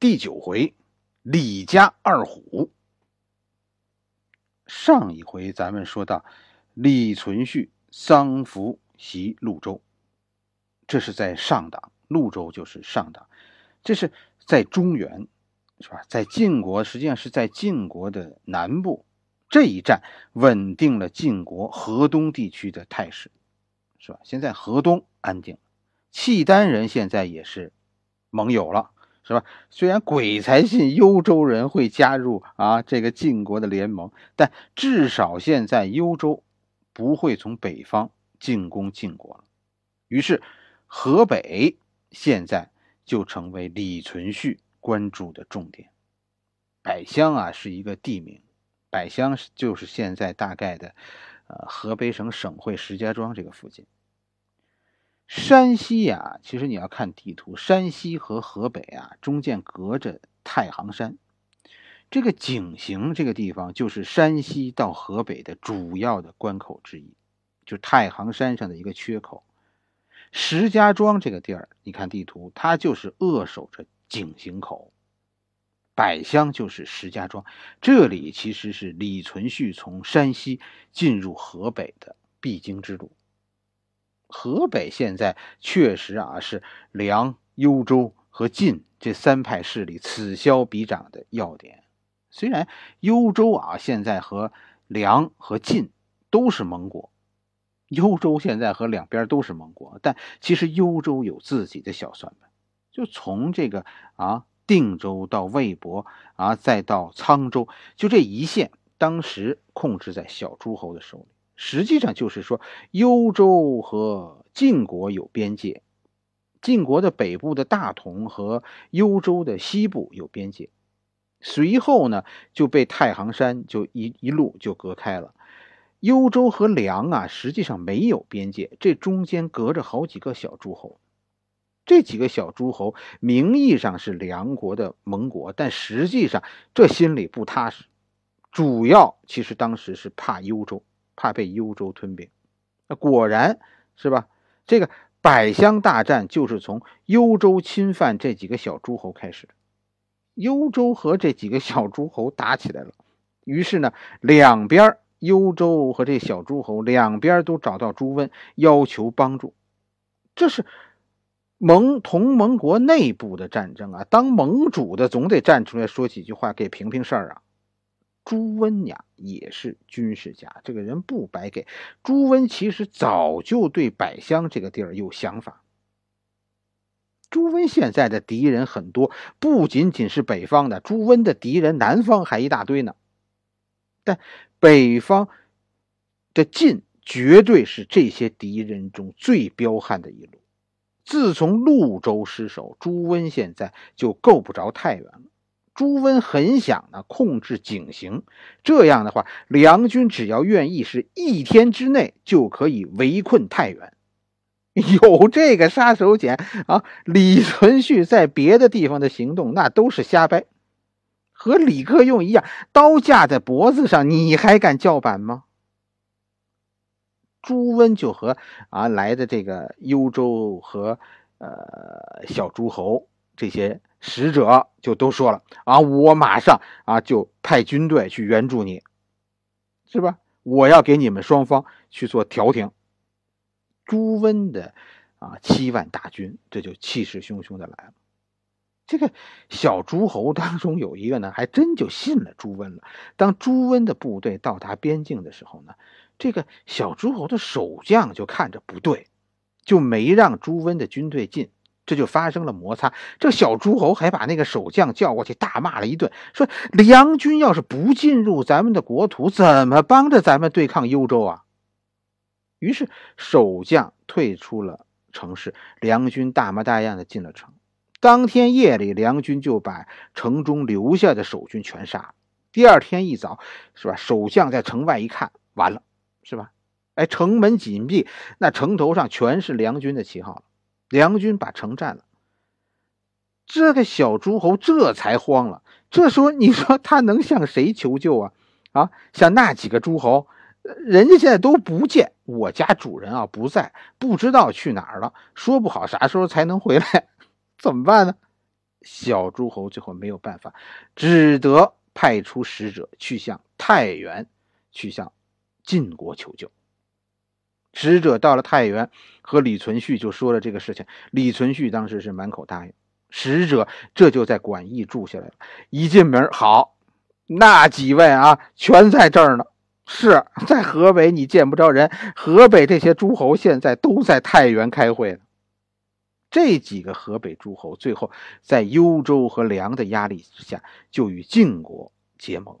第九回，李家二虎。上一回咱们说到，李存勖丧服袭潞州，这是在上党。潞州就是上党，这是在中原，是吧？在晋国，实际上是在晋国的南部。这一战稳定了晋国河东地区的态势，是吧？现在河东安定，契丹人现在也是盟友了。是吧？虽然鬼才信幽州人会加入啊这个晋国的联盟，但至少现在幽州不会从北方进攻晋国了。于是，河北现在就成为李存勖关注的重点。柏乡啊，是一个地名，柏乡就是现在大概的，呃，河北省省会石家庄这个附近。山西呀，其实你要看地图，山西和河北啊，中间隔着太行山。这个井陉这个地方，就是山西到河北的主要的关口之一，就太行山上的一个缺口。石家庄这个地儿，你看地图，它就是扼守着井陉口。百乡就是石家庄，这里其实是李存勖从山西进入河北的必经之路。河北现在确实啊是梁、幽州和晋这三派势力此消彼长的要点。虽然幽州啊现在和梁和晋都是盟国，幽州现在和两边都是盟国，但其实幽州有自己的小算盘。就从这个啊定州到魏博啊再到沧州，就这一线当时控制在小诸侯的手里。实际上就是说，幽州和晋国有边界，晋国的北部的大同和幽州的西部有边界。随后呢，就被太行山就一一路就隔开了。幽州和梁啊，实际上没有边界，这中间隔着好几个小诸侯。这几个小诸侯名义上是梁国的盟国，但实际上这心里不踏实，主要其实当时是怕幽州。怕被幽州吞并，那果然，是吧？这个百乡大战就是从幽州侵犯这几个小诸侯开始的。幽州和这几个小诸侯打起来了，于是呢，两边幽州和这小诸侯两边都找到朱温要求帮助。这是盟同盟国内部的战争啊！当盟主的总得站出来说几句话，给平平事儿啊！朱温呀，也是军事家。这个人不白给。朱温其实早就对柏乡这个地儿有想法。朱温现在的敌人很多，不仅仅是北方的，朱温的敌人南方还一大堆呢。但北方的晋绝对是这些敌人中最彪悍的一路。自从潞州失守，朱温现在就够不着太原了。朱温很想呢控制井陉，这样的话，梁军只要愿意，是一天之内就可以围困太原。有这个杀手锏啊！李存勖在别的地方的行动，那都是瞎掰。和李克用一样，刀架在脖子上，你还敢叫板吗？朱温就和啊来的这个幽州和呃小诸侯。这些使者就都说了啊，我马上啊就派军队去援助你，是吧？我要给你们双方去做调停。朱温的啊七万大军这就气势汹汹的来了。这个小诸侯当中有一个呢，还真就信了朱温了。当朱温的部队到达边境的时候呢，这个小诸侯的守将就看着不对，就没让朱温的军队进。这就发生了摩擦。这小诸侯还把那个守将叫过去，大骂了一顿，说：“梁军要是不进入咱们的国土，怎么帮着咱们对抗幽州啊？”于是守将退出了城市，梁军大模大样的进了城。当天夜里，梁军就把城中留下的守军全杀了。第二天一早，是吧？守将在城外一看，完了，是吧？哎，城门紧闭，那城头上全是梁军的旗号了。梁军把城占了，这个小诸侯这才慌了。这时候你说他能向谁求救啊？啊，像那几个诸侯，人家现在都不见，我家主人啊不在，不知道去哪儿了，说不好啥时候才能回来，怎么办呢？小诸侯最后没有办法，只得派出使者去向太原，去向晋国求救。使者到了太原，和李存勖就说了这个事情。李存勖当时是满口答应。使者这就在馆驿住下来了。一进门，好，那几位啊，全在这儿呢。是在河北你见不着人，河北这些诸侯现在都在太原开会呢。这几个河北诸侯最后在幽州和梁的压力之下，就与晋国结盟。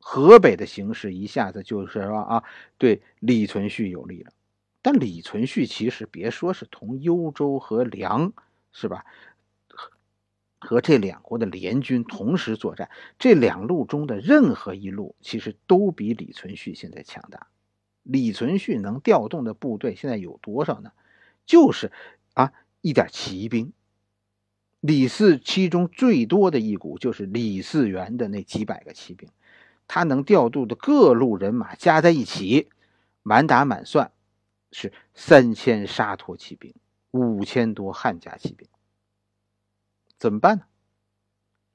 河北的形势一下子就是说啊，对李存勖有利了。但李存勖其实别说是同幽州和梁，是吧？和和这两国的联军同时作战，这两路中的任何一路，其实都比李存勖现在强大。李存勖能调动的部队现在有多少呢？就是啊，一点骑兵。李四其中最多的一股就是李嗣源的那几百个骑兵，他能调度的各路人马加在一起，满打满算。是三千沙陀骑兵，五千多汉家骑兵，怎么办呢？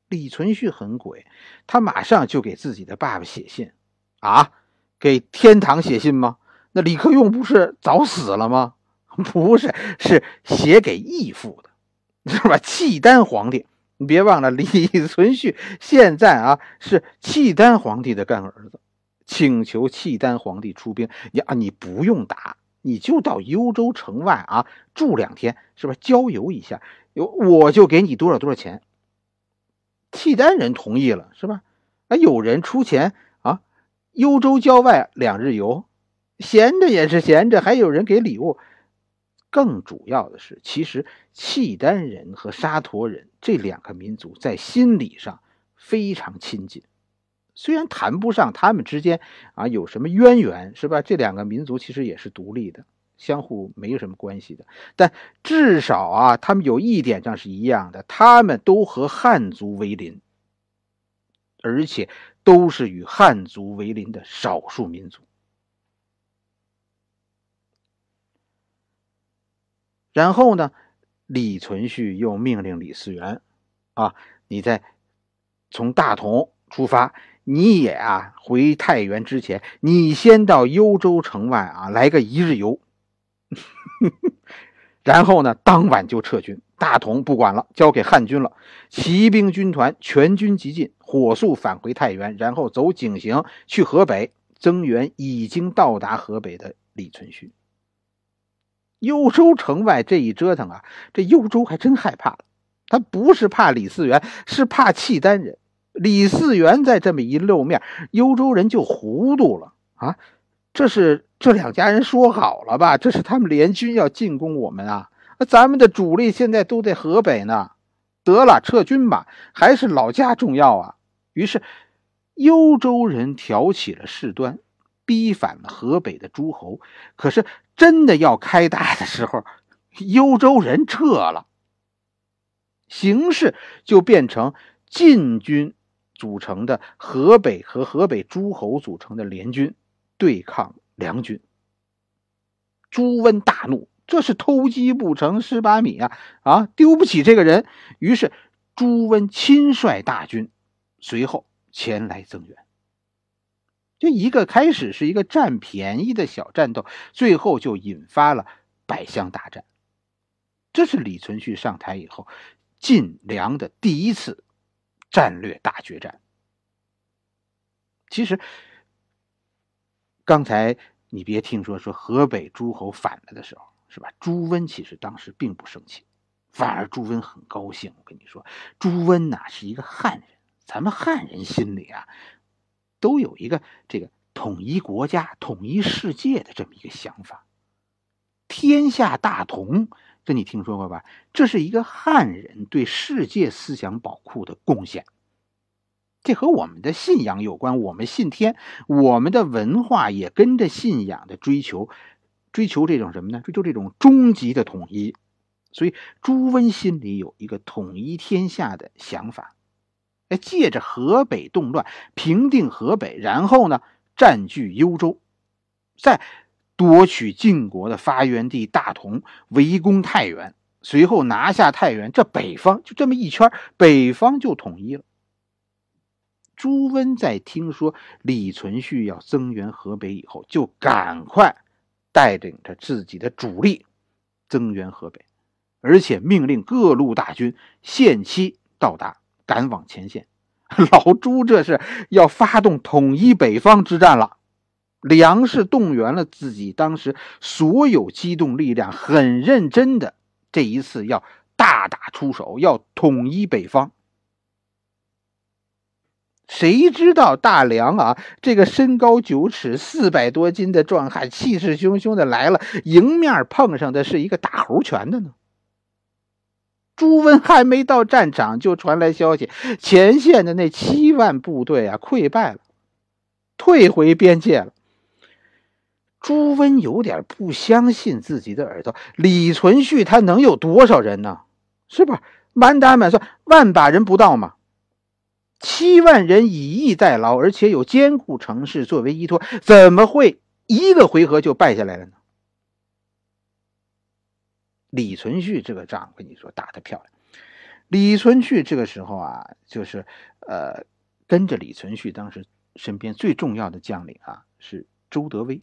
李存勖很鬼，他马上就给自己的爸爸写信啊，给天堂写信吗？那李克用不是早死了吗？不是，是写给义父的，是吧？契丹皇帝，你别忘了，李存勖现在啊是契丹皇帝的干儿子，请求契丹皇帝出兵呀，你不用打。你就到幽州城外啊住两天，是吧？郊游一下，有我就给你多少多少钱。契丹人同意了，是吧？啊，有人出钱啊，幽州郊外两日游，闲着也是闲着，还有人给礼物。更主要的是，其实契丹人和沙陀人这两个民族在心理上非常亲近。虽然谈不上他们之间啊有什么渊源，是吧？这两个民族其实也是独立的，相互没有什么关系的。但至少啊，他们有一点上是一样的，他们都和汉族为邻，而且都是与汉族为邻的少数民族。然后呢，李存勖又命令李嗣源，啊，你在从大同出发。你也啊，回太原之前，你先到幽州城外啊，来个一日游，然后呢，当晚就撤军。大同不管了，交给汉军了。骑兵军团全军急进，火速返回太原，然后走井陉去河北增援已经到达河北的李存勖。幽州城外这一折腾啊，这幽州还真害怕了。他不是怕李嗣源，是怕契丹人。李嗣源再这么一露面，幽州人就糊涂了啊！这是这两家人说好了吧？这是他们联军要进攻我们啊！那咱们的主力现在都在河北呢，得了，撤军吧，还是老家重要啊！于是幽州人挑起了事端，逼反了河北的诸侯。可是真的要开打的时候，幽州人撤了，形势就变成晋军。组成的河北和河北诸侯组成的联军对抗梁军。朱温大怒，这是偷鸡不成蚀把米啊！啊，丢不起这个人。于是朱温亲率大军，随后前来增援。这一个开始是一个占便宜的小战斗，最后就引发了百乡大战。这是李存勖上台以后晋梁的第一次。战略大决战。其实，刚才你别听说说河北诸侯反了的时候，是吧？朱温其实当时并不生气，反而朱温很高兴。我跟你说，朱温呐是一个汉人，咱们汉人心里啊，都有一个这个统一国家、统一世界的这么一个想法，天下大同。这你听说过吧？这是一个汉人对世界思想宝库的贡献。这和我们的信仰有关。我们信天，我们的文化也跟着信仰的追求，追求这种什么呢？追求这种终极的统一。所以朱温心里有一个统一天下的想法。哎，借着河北动乱，平定河北，然后呢，占据幽州，在。夺取晋国的发源地大同，围攻太原，随后拿下太原，这北方就这么一圈，北方就统一了。朱温在听说李存勖要增援河北以后，就赶快带领着自己的主力增援河北，而且命令各路大军限期到达，赶往前线。老朱这是要发动统一北方之战了。粮食动员了自己当时所有机动力量，很认真的这一次要大打出手，要统一北方。谁知道大梁啊，这个身高九尺、四百多斤的壮汉，气势汹汹的来了，迎面碰上的是一个打猴拳的呢？朱温还没到战场，就传来消息，前线的那七万部队啊溃败了，退回边界了。朱温有点不相信自己的耳朵。李存勖他能有多少人呢？是吧？满打满算万把人不到吗？七万人以逸待劳，而且有坚固城市作为依托，怎么会一个回合就败下来了呢？李存勖这个仗跟你说打的漂亮。李存勖这个时候啊，就是呃，跟着李存勖当时身边最重要的将领啊是周德威。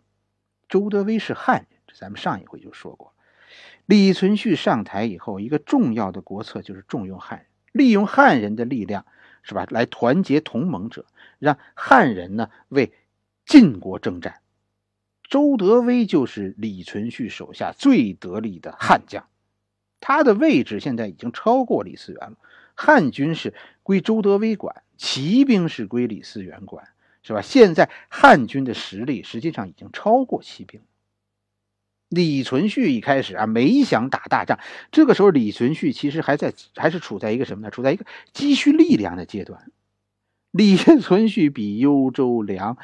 周德威是汉人，咱们上一回就说过。李存勖上台以后，一个重要的国策就是重用汉人，利用汉人的力量，是吧？来团结同盟者，让汉人呢为晋国征战。周德威就是李存勖手下最得力的汉将，他的位置现在已经超过李嗣源了。汉军是归周德威管，骑兵是归李嗣源管。是吧？现在汉军的实力实际上已经超过骑兵。李存勖一开始啊，没想打大仗。这个时候，李存勖其实还在，还是处在一个什么呢？处在一个积蓄力量的阶段。李存勖比幽州梁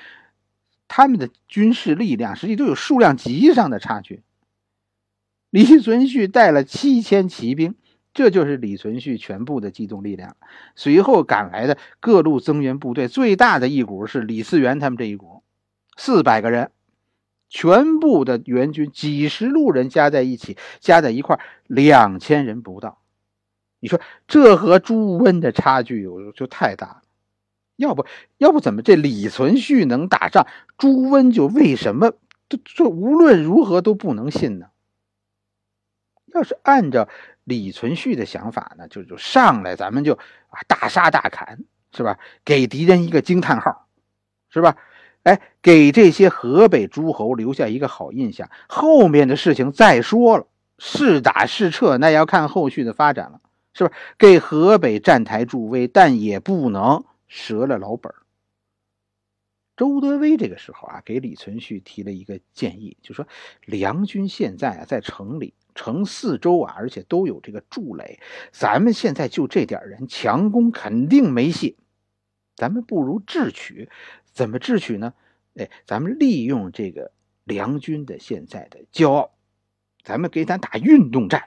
他们的军事力量，实际都有数量级上的差距。李存勖带了七千骑兵。这就是李存勖全部的机动力量。随后赶来的各路增援部队，最大的一股是李嗣源他们这一股，四百个人。全部的援军，几十路人加在一起，加在一块两千人不到。你说这和朱温的差距有就太大了。要不要不怎么这李存勖能打仗，朱温就为什么这这无论如何都不能信呢？要是按照李存勖的想法呢，就就上来咱们就啊大杀大砍是吧？给敌人一个惊叹号，是吧？哎，给这些河北诸侯留下一个好印象。后面的事情再说了，是打是撤那要看后续的发展了，是吧？给河北站台助威，但也不能折了老本。周德威这个时候啊，给李存勖提了一个建议，就说梁军现在啊在城里。城四周啊，而且都有这个筑垒。咱们现在就这点人，强攻肯定没戏。咱们不如智取，怎么智取呢？哎，咱们利用这个梁军的现在的骄傲，咱们给咱打运动战，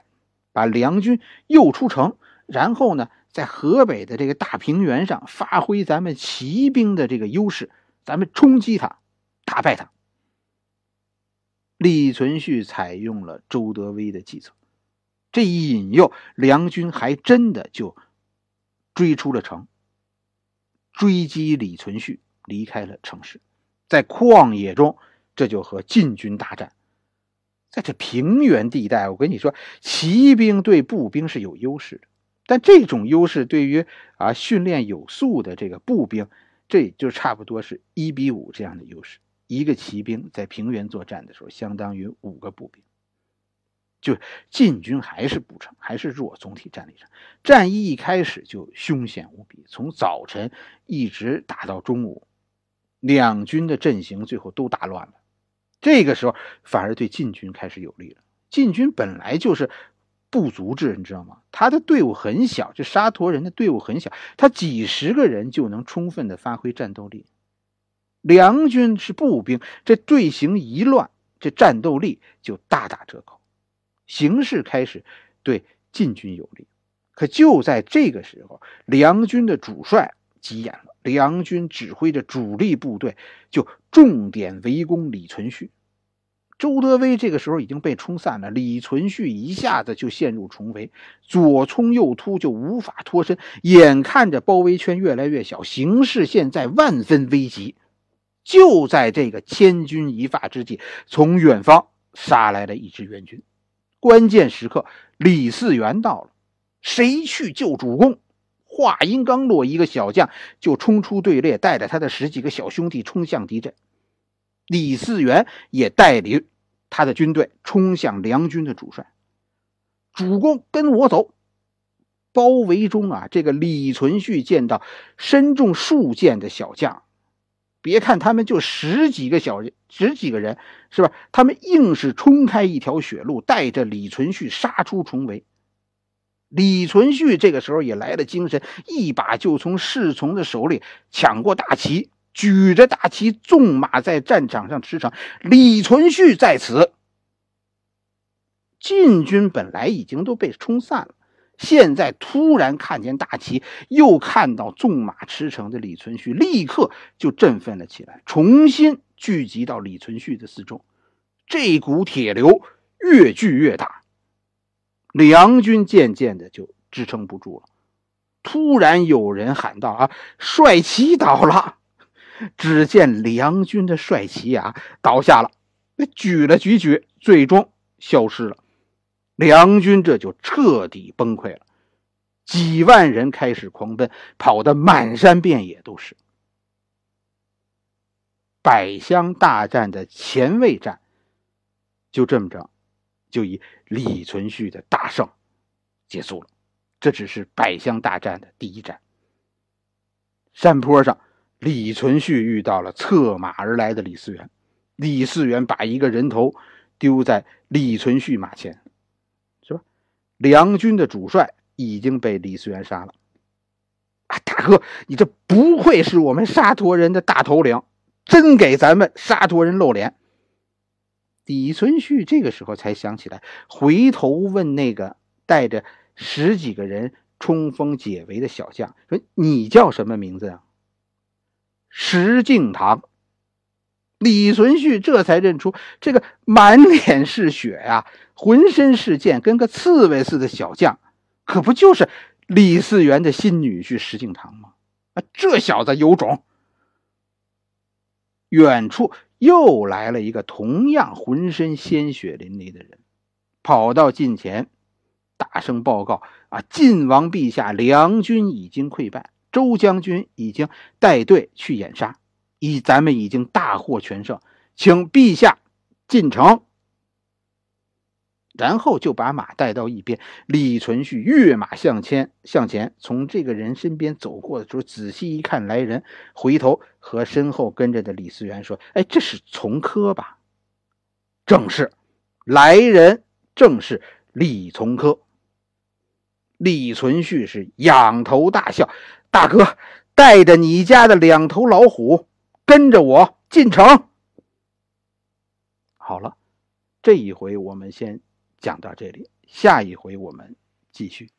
把梁军诱出城，然后呢，在河北的这个大平原上发挥咱们骑兵的这个优势，咱们冲击他，打败他。李存勖采用了周德威的计策，这一引诱，梁军还真的就追出了城，追击李存勖离开了城市，在旷野中，这就和晋军大战。在这平原地带，我跟你说，骑兵对步兵是有优势的，但这种优势对于啊训练有素的这个步兵，这就差不多是一比五这样的优势。一个骑兵在平原作战的时候，相当于五个步兵。就晋军还是不成，还是弱，总体战力上，战役一开始就凶险无比，从早晨一直打到中午，两军的阵型最后都打乱了。这个时候反而对晋军开始有利了。晋军本来就是不足之人，你知道吗？他的队伍很小，这沙陀人的队伍很小，他几十个人就能充分的发挥战斗力。梁军是步兵，这队形一乱，这战斗力就大打折扣，形势开始对晋军有利。可就在这个时候，梁军的主帅急眼了，梁军指挥着主力部队就重点围攻李存勖。周德威这个时候已经被冲散了，李存勖一下子就陷入重围，左冲右突就无法脱身，眼看着包围圈越来越小，形势现在万分危急。就在这个千钧一发之际，从远方杀来了一支援军。关键时刻，李嗣源到了。谁去救主公？话音刚落，一个小将就冲出队列，带着他的十几个小兄弟冲向敌阵。李嗣源也带领他的军队冲向梁军的主帅。主公，跟我走！包围中啊，这个李存勖见到身中数箭的小将。别看他们就十几个小人，十几个人，是吧？他们硬是冲开一条血路，带着李存勖杀出重围。李存勖这个时候也来了精神，一把就从侍从的手里抢过大旗，举着大旗纵马在战场上驰骋。李存勖在此，晋军本来已经都被冲散了。现在突然看见大旗，又看到纵马驰骋的李存勖，立刻就振奋了起来，重新聚集到李存勖的四周。这股铁流越聚越大，梁军渐渐的就支撑不住了。突然有人喊道：“啊，帅旗倒了！”只见梁军的帅旗啊倒下了，那举了举举，最终消失了。梁军这就彻底崩溃了，几万人开始狂奔，跑的满山遍野都是。百乡大战的前卫战，就这么着，就以李存勖的大胜结束了。这只是百乡大战的第一战。山坡上，李存勖遇到了策马而来的李思源，李思源把一个人头丢在李存勖马前。梁军的主帅已经被李思源杀了，啊，大哥，你这不愧是我们沙陀人的大头领，真给咱们沙陀人露脸。李存勖这个时候才想起来，回头问那个带着十几个人冲锋解围的小将说：“你叫什么名字啊？”石敬瑭。李存勖这才认出这个满脸是血呀，浑身是箭，跟个刺猬似的小将，可不就是李嗣源的新女婿石敬瑭吗？啊，这小子有种！远处又来了一个同样浑身鲜血淋漓的人，跑到近前，大声报告：啊，晋王陛下，梁军已经溃败，周将军已经带队去掩杀。已，咱们已经大获全胜，请陛下进城。然后就把马带到一边。李存勖跃马向前，向前从这个人身边走过的时候，仔细一看来人，回头和身后跟着的李嗣源说：“哎，这是从科吧？”“正是。”来人正是李从科。李存勖是仰头大笑：“大哥，带着你家的两头老虎。”跟着我进城。好了，这一回我们先讲到这里，下一回我们继续。